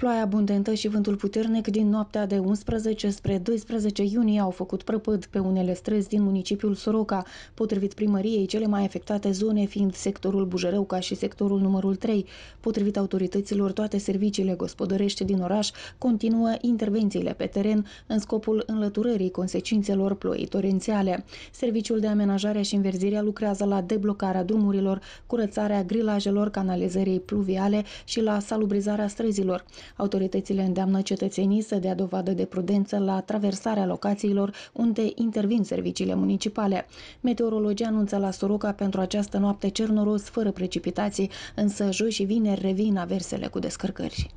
Ploaia abundentă și vântul puternic din noaptea de 11 spre 12 iunie au făcut prăpăd pe unele străzi din municipiul Soroca, potrivit primăriei, cele mai afectate zone fiind sectorul ca și sectorul numărul 3. Potrivit autorităților, toate serviciile gospodărești din oraș continuă intervențiile pe teren în scopul înlăturării consecințelor ploii torențiale. Serviciul de amenajare și înverzirea lucrează la deblocarea drumurilor, curățarea grilajelor, canalizării pluviale și la salubrizarea străzilor. Autoritățile îndeamnă cetățenii să dea dovadă de prudență la traversarea locațiilor unde intervin serviciile municipale. Meteorologii anunță la Soroca pentru această noapte cer noros fără precipitații, însă joi și vineri revin aversele cu descărcări.